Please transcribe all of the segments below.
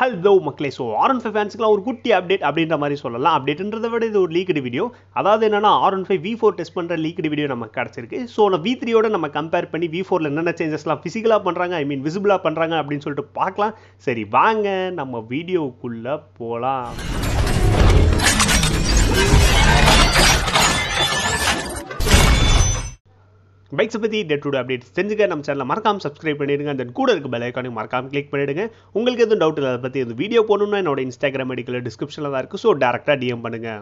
hello மக்களே so R one five ஃபேன்ஸ்க்குலாம் ஒரு குட்டி அப்டேட் அப்படின்ற மாதிரி சொல்லலாம் அப்டேட்ன்றதை விட இது ஒரு லீக்டு வீடியோ அதாவது என்னன்னா R one five V four test பண்ணுற லீக்டு வீடியோ நமக்கு கிடச்சிருக்கு ஸோ நான் வி த்ரீயோட நம்ம கம்பேர் பண்ணி வி ஃபோரில் என்னென்ன சேஞ்சஸ்லாம் ஃபிசிக்கலாக பண்ணுறாங்க ஐ மீன் விசிபிளாக பண்ணுறாங்க அப்படின்னு சொல்லிட்டு பார்க்கலாம் சரி வாங்க நம்ம வீடியோக்குள்ளே போகலாம் பைக்ஸை பற்றி டே டு அப்டேட்ஸ் தெரிஞ்சுக்க நம்ம சேனலை மறக்காம சப்ஸ்கிரைப் பண்ணிடுங்க அந்த கூட இருக்க பெல் ஐக்கானு மறக்காம கிளிக் பண்ணிடுங்க உங்களுக்கு எதுவும் டவுட் இல்லை அதை பற்றி இந்த வீடியோ போகணுன்னா என்னோட இன்ஸ்டாகிராம் ஐடிக்கில் டிஸ்கிரிப்ஷனில் தான் இருக்குது ஸோ டேரெக்டாக டிஎம் பண்ணுங்கள்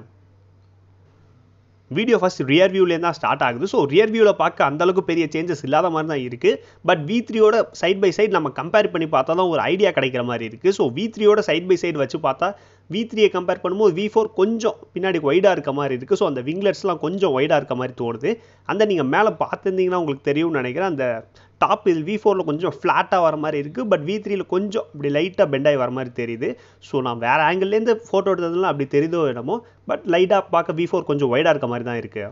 வீடியோ ஃபஸ்ட் ரியர் வியூலேருந்து தான் ஸ்டார்ட் ஆகுது ஸோ ரியர் வியூவில் பார்க்க அந்தளவுக்கு பெரிய சேஞ்சஸ் இல்லாத மாதிரி தான் இருக்குது பட் வி த்ரீயோட சைட் பை சைட் நம்ம கம்பேர் பண்ணி பார்த்தா தான் ஒரு ஐடியா கிடைக்கிற மாதிரி இருக்குது ஸோ வி த்ரீயோட சைட் பை சைடு வச்சு பார்த்தா வி த்ரீயை கம்பேர் பண்ணும்போது வி ஃபோர் கொஞ்சம் பின்னாடி ஒய்டாக இருக்க மாதிரி இருக்குது ஸோ அந்த விங்லெட்ஸ்லாம் கொஞ்சம் ஒய்டாக இருக்க மாதிரி தோணுது அந்த நீங்கள் மேலே பார்த்துருந்தீங்கன்னா உங்களுக்கு தெரியும்னு நினைக்கிறேன் அந்த டாப் இது வி ஃபோரில் கொஞ்சம் ஃப்ளாட்டாக வர மாதிரி இருக்குது பட் வி த்ரீயில் கொஞ்சம் இப்படி லைட்டாக பெண்டாகி வர மாதிரி தெரியுது ஸோ நான் வேறு ஆங்கிள்லேருந்து ஃபோட்டோ எடுத்ததுலாம் அப்படி தெரியுதோ என்னமோ பட் லைட்டாக பார்க்க வி ஃபோர் கொஞ்சம் ஒய்டாக இருக்க மாதிரி தான் இருக்குது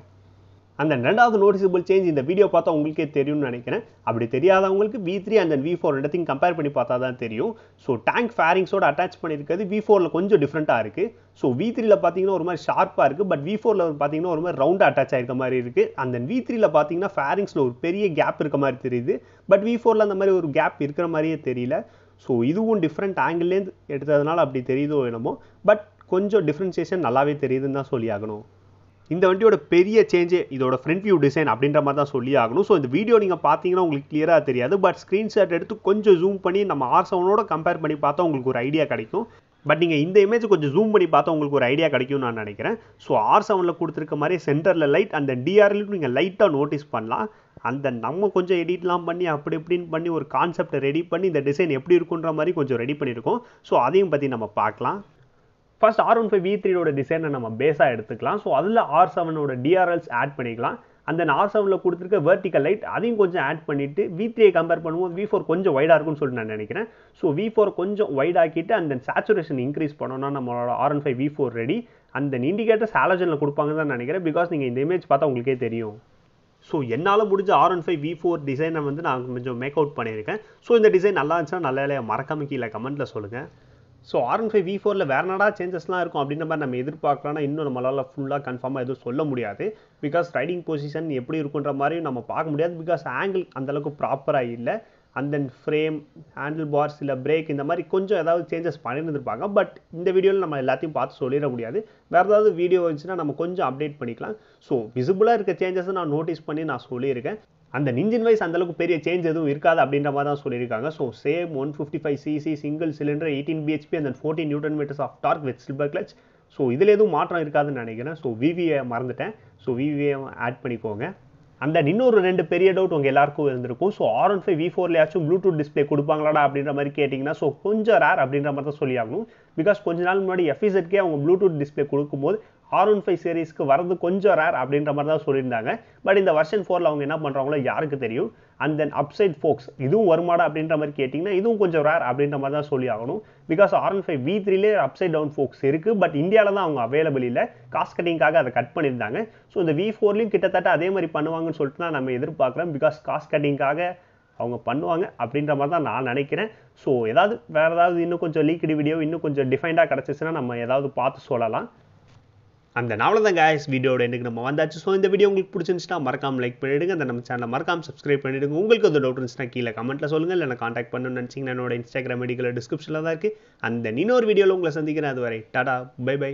அந்த ரெண்டாவது நோட்டிசபிள் சேஞ்ச் இந்த வீடியோ பார்த்தா உங்களுக்கே தெரியும்னு நினைக்கிறேன் அப்படி தெரியாதவங்களுக்கு V three and then V four ரெண்டத்தையும் கம்பேர் பண்ணி பார்த்தா தான் தெரியும் ஸோ டேங்க் ஃபேரிங்ஸோட அட்டாச் பண்ணியிருக்கிறது வி ஃபோரில் கொஞ்சம் டிஃப்ரெண்ட்டாக இருக்குது ஸோ வி த்ரீல பார்த்தீங்கன்னா ஒரு மாதிரி ஷார்ப்பாக இருக்குது பட் வி ஃபோரில் பார்த்தீங்கன்னா ஒரு மாதிரி ரவுண்டாக அட்டாச் ஆயிருக்க மாதிரி இருக்குது அந்த வி த்ரீல பார்த்தீங்கன்னா ஃபேரிங்ஸில் ஒரு பெரிய கேப் இருக்க மாதிரி தெரியுது பட் வி ஃபோரில் அந்த மாதிரி ஒரு கேப் இருக்கிற மாதிரியே தெரியல ஸோ இதுவும் டிஃப்ரெண்ட் ஆங்கிள்லேருந்து எடுத்ததுனால அப்படி தெரியுதோ என்னமோ பட் கொஞ்சம் டிஃப்ரென்சியேஷன் நல்லாவே தெரியுதுன்னு தான் சொல்லி ஆகணும் இந்த வண்டியோட பெரிய சேஞ்சே இதோட ஃப்ரண்ட் வியூ டிசைன் அப்படின்ற மாதிரி தான் சொல்லி ஆகணும் ஸோ இந்த வீடியோ நீங்கள் பார்த்தீங்கன்னா உங்களுக்கு கிளியராக தெரியாது பட் ஸ்க்ரீன்ஷாட் எடுத்து கொஞ்சம் ஜூம் பண்ணி நம்ம ஆர் செவனோட கம்பேர் பண்ணி பார்த்தா உங்களுக்கு ஒரு ஐடியா கிடைக்கும் பட் நீங்கள் இந்த இமேஜ் கொஞ்சம் ஜூம் பண்ணி பார்த்தா உங்களுக்கு ஒரு ஐடியா கிடைக்கும் நான் நினைக்கிறேன் ஸோ ஆர் செவனில் கொடுத்துருக்க மாதிரி சென்டரில் லைட் அந்த டிஆர்லையும் நீங்கள் லைட்டாக நோட்டீஸ் பண்ணலாம் அந்த நம்ம கொஞ்சம் எடிட்லாம் பண்ணி அப்படி இப்படின்னு பண்ணி ஒரு கான்செப்டை ரெடி பண்ணி இந்த டிசைன் எப்படி இருக்குன்ற மாதிரி கொஞ்சம் ரெடி பண்ணியிருக்கோம் ஸோ அதையும் பற்றி நம்ம பார்க்கலாம் first R one five V த்ரீயோட டிசைனை நம்ம பேஸாக எடுத்துக்கலாம் ஸோ அதில் ஆர் செவனோட டிஆர்எல்ஸ் ஆட் பண்ணிக்கலாம் அந்த ஆர் செவனில் கொடுத்துருக்க வெர்டிக்கல் லைட் அதையும் கொஞ்சம் ஆட் பண்ணிவிட்டு வி த்ரீயை கம்பேர் பண்ணும்போது வி ஃபோர் கொஞ்சம் ஒய்டாக இருக்கும்னு சொல்லிட்டு நான் நினைக்கிறேன் ஸோ வி ஃபோர் கொஞ்சம் ஆக்கிட்டு அந்த சேச்சுரேஷன் இன்க்ரீஸ் பண்ணோன்னா நம்மளோட R one five V four ready அந்த இண்டிகேட்டர் ஆலோஜனில் கொடுப்பாங்கன்னு தான் நினைக்கிறேன் பிகாஸ் நீங்கள் இந்த இமேஜ் பார்த்தா உங்களுக்கே தெரியும் ஸோ என்னால் முடிஞ்ச R one five V four டிசைனை வந்து நான் கொஞ்சம் மேக் அவுட் பண்ணியிருக்கேன் ஸோ இந்த டிசைன் நல்லா இருந்துச்சுன்னா நல்லா இல்லையா மறக்காம கீழே கமெண்ட்டில் சொல்லுங்கள் ஸோ ஆர் ஃபைவ் வி ஃபோரில் வேறு நடா சேஞ்சஸ்லாம் இருக்கும் அப்படின்ற மாதிரி நம்ம எதிர்பார்க்கலாம்னா இன்னும் நம்மளால் ஃபுல்லாக கன்ஃபார்மாக எதுவும் சொல்ல முடியாது பிகாஸ் ரைடிங் பொசிஷன் எப்படி இருக்குன்ற மாதிரியும் நம்ம பார்க்க முடியாது பிகாஸ் ஆங்கிள் அந்தளவுக்கு ப்ராப்பராக இல்லை and then frame handle bars இல்லை பிரேக் இந்த மாதிரி கொஞ்சம் ஏதாவது சேஞ்சஸ் பண்ணியிருந்துருப்பாங்க பட் இந்த வீடியோவில் நம்ம எல்லாத்தையும் பார்த்து சொல்லிட முடியாது வேறு ஏதாவது வீடியோ வந்துச்சுன்னா நம்ம கொஞ்சம் அப்டேட் பண்ணிக்கலாம் ஸோ விசிபிளாக இருக்க சேஞ்சஸை நான் நோட்டீஸ் பண்ணி நான் சொல்லியிருக்கேன் அந்த இன்ஜின் வைஸ் அந்தளவுக்கு பெரிய சேஞ்ச் எதுவும் இருக்காது அப்படின்ற மாதிரி தான் சொல்லியிருக்காங்க so same one fifty five CC single cylinder eighteen BHP and fourteen newton meters of torque with slipper clutch so இதில் எதுவும் மாற்றம் இருக்காதுன்னு நினைக்கிறேன் ஸோ விவிஏ மறந்துட்டேன் ஸோ விவிஏ ஆட் பண்ணிக்கோங்க அந்த இன்னொரு ரெண்டு பெரிய டவுட் உங்கள் எல்லாருக்கும் இருந்திருக்கும் so R one five V ஃபோர்லையாச்சும் ப்ளூடூத் டிஸ்பிளே கொடுப்பாங்களாடா அப்படின்ற மாதிரி கேட்டிங்கன்னா ஸோ கொஞ்சம் ரேர் அப்படின்ற மாதிரி தான் சொல்லி ஆகணும் பிகாஸ் கொஞ்ச நாள் முன்னாடி எஃபிசெட்கே அவங்க ப்ளூடூத் டிஸ்பிளே கொடுக்கும்போது ஆர் ஒன் ஃபைவ் சீரீஸ்க்கு வரது கொஞ்சம் ரேர் அப்படின்ற மாதிரி தான் சொல்லியிருந்தாங்க பட் இந்த வருஷன் ஃபோரில் அவங்க என்ன பண்ணுறாங்களோ யாருக்கு தெரியும் அண்ட் தென் அப்சைட் ஃபோக்ஸ் இதுவும் வருமாடா அப்படின்ற மாதிரி கேட்டிங்கன்னா இதுவும் கொஞ்சம் ரேர் அப்படின்ற மாதிரி தான் சொல்லி ஆகணும் because R one five V த்ரீலே அப்சைட் டவுன் ஃபோக்ஸ் இருக்குது பட் இந்தியாவில் தான் அவங்க அவைலபிள் இல்லை காஸ்ட் கட்டிங்காக அதை கட் பண்ணியிருந்தாங்க ஸோ இந்த வி ஃபோர்லேயும் கிட்டத்தட்ட அதே மாதிரி பண்ணுவாங்கன்னு சொல்லிட்டு தான் நம்ம எதிர்பார்க்குறோம் பிகாஸ் காஸ்ட் கட்டிங்காக அவங்க பண்ணுவாங்க அப்படின்ற மாதிரி தான் நான் நினைக்கிறேன் ஸோ ஏதாவது வேறு ஏதாவது இன்னும் கொஞ்சம் லீக்கடி வீடியோ இன்னும் கொஞ்சம் டிஃபைண்டாக கிடச்சிச்சின்னா நம்ம ஏதாவது பார்த்து சொல்லலாம் அந்த நாவலை தான் கேஸ் வீடியோட எனக்கு நம்ம வந்தாச்சு ஸோ இந்த வீடியோ உங்களுக்கு பிடிச்சிருந்துச்சுன்னா மறக்காம லைக் பண்ணிவிடுங்க அந்த நம்ம சேனலை மறக்காம சப்ஸ்கிரைப் பண்ணிவிடுங்க உங்களுக்கு அந்த டவுட் இருந்துச்சுன்னா கீழே கமெண்ட்டில் சொல்லுங்கள் இல்லை நான் காண்டாக்ட் பண்ணணும்னு நினச்சிங்கன்னா என்னோட இன்ஸ்டாகிராம் ஐடிக்கில் டிஸ்கிரிப்ஷனில் தான் இருக்குது அந்த இன்னொரு வீடியோவில் உங்களை சந்திக்கிறேன் அது வரை டாடா பை பை